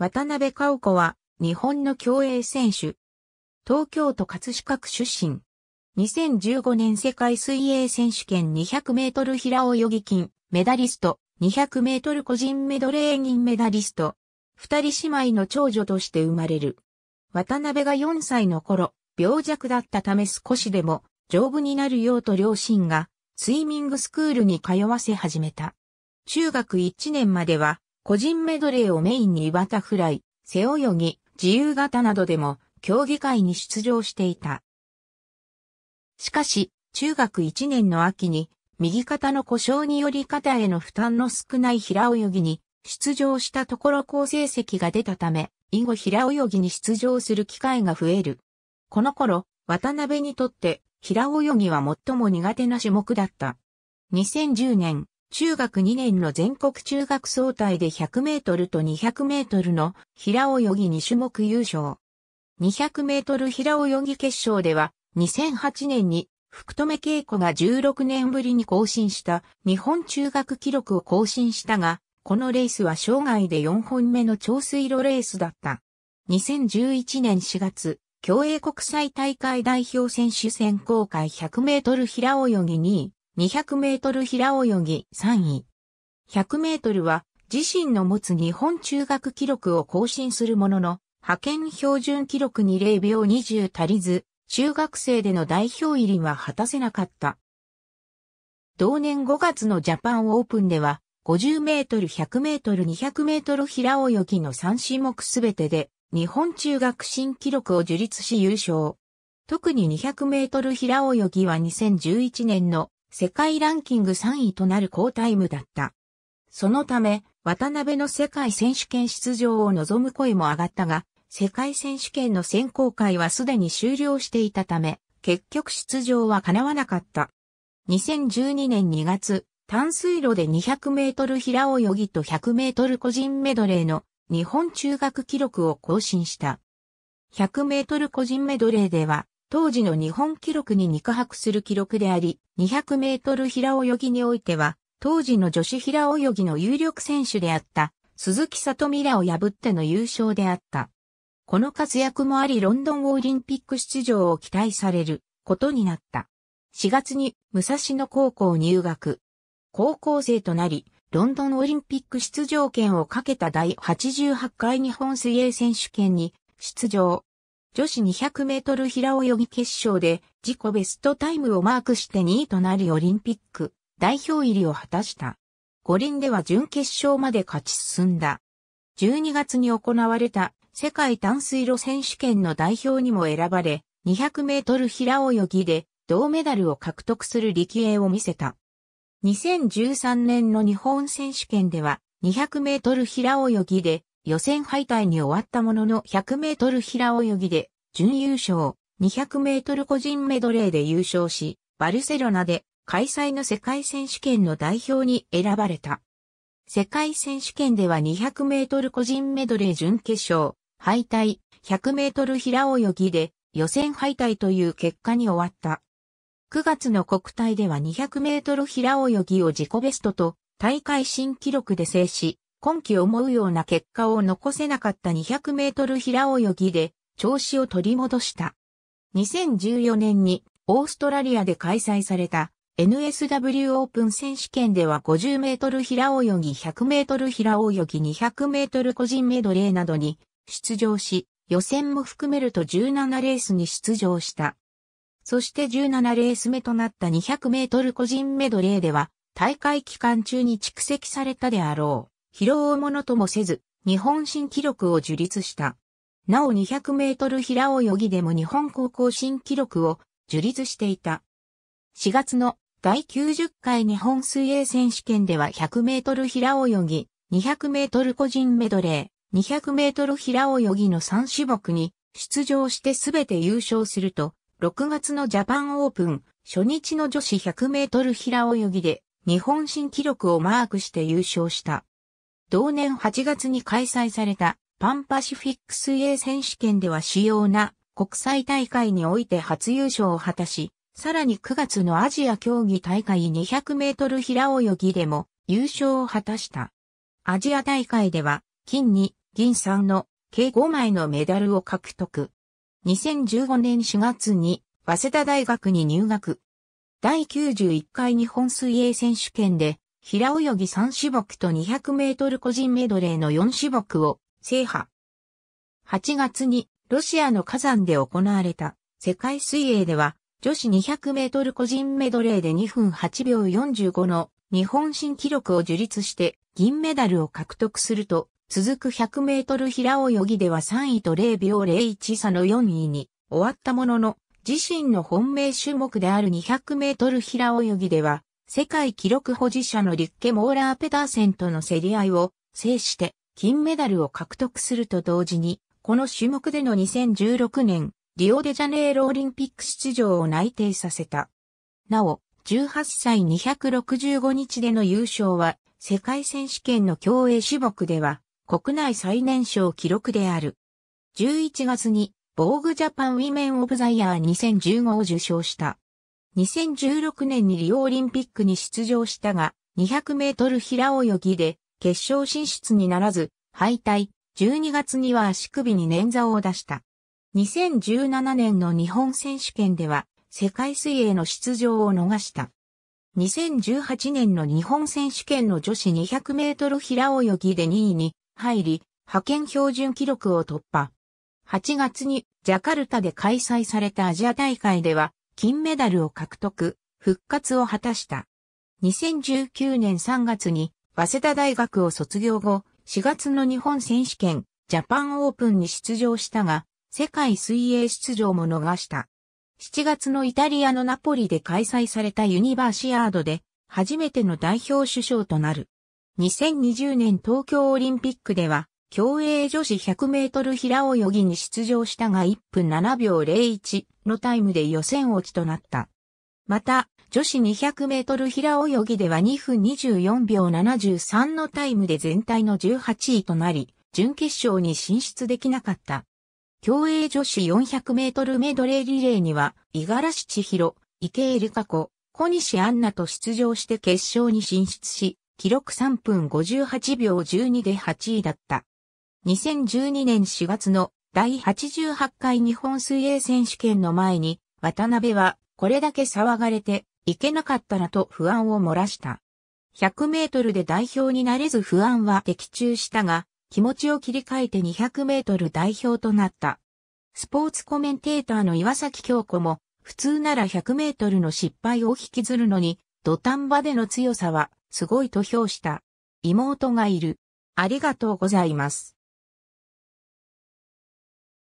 渡辺香子は、日本の競泳選手。東京都葛飾区出身。2015年世界水泳選手権200メートル平泳ぎ金、メダリスト、200メートル個人メドレー銀メダリスト。二人姉妹の長女として生まれる。渡辺が4歳の頃、病弱だったため少しでも丈夫になるようと両親がスイミングスクールに通わせ始めた。中学1年までは個人メドレーをメインにバタフライ、背泳ぎ、自由形などでも競技会に出場していた。しかし、中学1年の秋に、右肩の故障により肩への負担の少ない平泳ぎに出場したところ好成績が出たため、以後平泳ぎに出場する機会が増える。この頃、渡辺にとって平泳ぎは最も苦手な種目だった。2010年、中学2年の全国中学総体で100メートルと200メートルの平泳ぎ2種目優勝。200メートル平泳ぎ決勝では、2008年に福留恵子が16年ぶりに更新した日本中学記録を更新したが、このレースは生涯で4本目の長水路レースだった。2011年4月、競泳国際大会代表選手選考会100メートル平泳ぎ2位、200メートル平泳ぎ3位。100メートルは自身の持つ日本中学記録を更新するものの、派遣標準記録に0秒20足りず、中学生での代表入りは果たせなかった。同年5月のジャパンオープンでは、50メートル、100メートル、200メートル平泳ぎの3種目すべてで、日本中学新記録を樹立し優勝。特に200メートル平泳ぎは2011年の世界ランキング3位となる好タイムだった。そのため、渡辺の世界選手権出場を望む声も上がったが、世界選手権の選考会はすでに終了していたため、結局出場は叶わなかった。2012年2月、淡水路で200メートル平泳ぎと100メートル個人メドレーの日本中学記録を更新した。100メートル個人メドレーでは当時の日本記録に肉薄する記録であり、200メートル平泳ぎにおいては、当時の女子平泳ぎの有力選手であった、鈴木里美らを破っての優勝であった。この活躍もありロンドンオリンピック出場を期待されることになった。4月に武蔵野高校入学。高校生となり、ロンドンオリンピック出場権をかけた第88回日本水泳選手権に出場。女子200メートル平泳ぎ決勝で自己ベストタイムをマークして2位となりオリンピック代表入りを果たした。五輪では準決勝まで勝ち進んだ。12月に行われた世界短水路選手権の代表にも選ばれ、200メートル平泳ぎで銅メダルを獲得する力泳を見せた。2013年の日本選手権では200メートル平泳ぎで予選敗退に終わったものの100メートル平泳ぎで準優勝、200メートル個人メドレーで優勝し、バルセロナで開催の世界選手権の代表に選ばれた。世界選手権では200メートル個人メドレー準決勝、敗退、100メートル平泳ぎで予選敗退という結果に終わった。9月の国体では200メートル平泳ぎを自己ベストと大会新記録で制し、今季思うような結果を残せなかった200メートル平泳ぎで調子を取り戻した。2014年にオーストラリアで開催された NSW オープン選手権では50メートル平泳ぎ100メートル平泳ぎ200メートル個人メドレーなどに出場し、予選も含めると17レースに出場した。そして17レース目となった200メートル個人メドレーでは、大会期間中に蓄積されたであろう。拾うものともせず、日本新記録を樹立した。なお200メートル平泳ぎでも日本高校新記録を樹立していた。4月の第90回日本水泳選手権では100メートル平泳ぎ、200メートル個人メドレー、200メートル平泳ぎの3種目に出場してすべて優勝すると、6月のジャパンオープン初日の女子100メートル平泳ぎで日本新記録をマークして優勝した。同年8月に開催されたパンパシフィック水泳選手権では主要な国際大会において初優勝を果たし、さらに9月のアジア競技大会200メートル平泳ぎでも優勝を果たした。アジア大会では金2、銀3の計5枚のメダルを獲得。2015年4月に早稲田大学に入学。第91回日本水泳選手権で平泳ぎ3種目と200メートル個人メドレーの4種目を制覇。8月にロシアの火山で行われた世界水泳では女子200メートル個人メドレーで2分8秒45の日本新記録を樹立して銀メダルを獲得すると続く100メートル平泳ぎでは3位と0秒01差の4位に終わったものの自身の本命種目である200メートル平泳ぎでは世界記録保持者のリッケ・モーラー・ペターセンとの競り合いを制して金メダルを獲得すると同時に、この種目での2016年、リオデジャネイロオリンピック出場を内定させた。なお、18歳265日での優勝は、世界選手権の競泳種目では、国内最年少記録である。11月に、ボーグジャパンウィメンオブザイヤー2015を受賞した。2016年にリオオリンピックに出場したが、200メートル平泳ぎで決勝進出にならず、敗退。12月には足首に捻挫を出した。2017年の日本選手権では世界水泳の出場を逃した。2018年の日本選手権の女子200メートル平泳ぎで2位に入り、派遣標準記録を突破。8月にジャカルタで開催されたアジア大会では金メダルを獲得、復活を果たした。2019年3月に、早稲田大学を卒業後、4月の日本選手権、ジャパンオープンに出場したが、世界水泳出場も逃した。7月のイタリアのナポリで開催されたユニバーシアードで、初めての代表首相となる。2020年東京オリンピックでは、競泳女子100メートル平泳ぎに出場したが1分7秒01のタイムで予選落ちとなった。また、女子200メートル平泳ぎでは2分24秒73のタイムで全体の18位となり、準決勝に進出できなかった。競泳女子400メートルメドレーリレーには、五十嵐千尋、池江璃花子、小西杏奈と出場して決勝に進出し、記録3分58秒12で8位だった。2012年4月の第88回日本水泳選手権の前に、渡辺はこれだけ騒がれていけなかったらと不安を漏らした。100メートルで代表になれず不安は的中したが、気持ちを切り替えて200メートル代表となった。スポーツコメンテーターの岩崎京子も、普通なら100メートルの失敗を引きずるのに、土壇場での強さは、すごいと評した。妹がいる。ありがとうございます。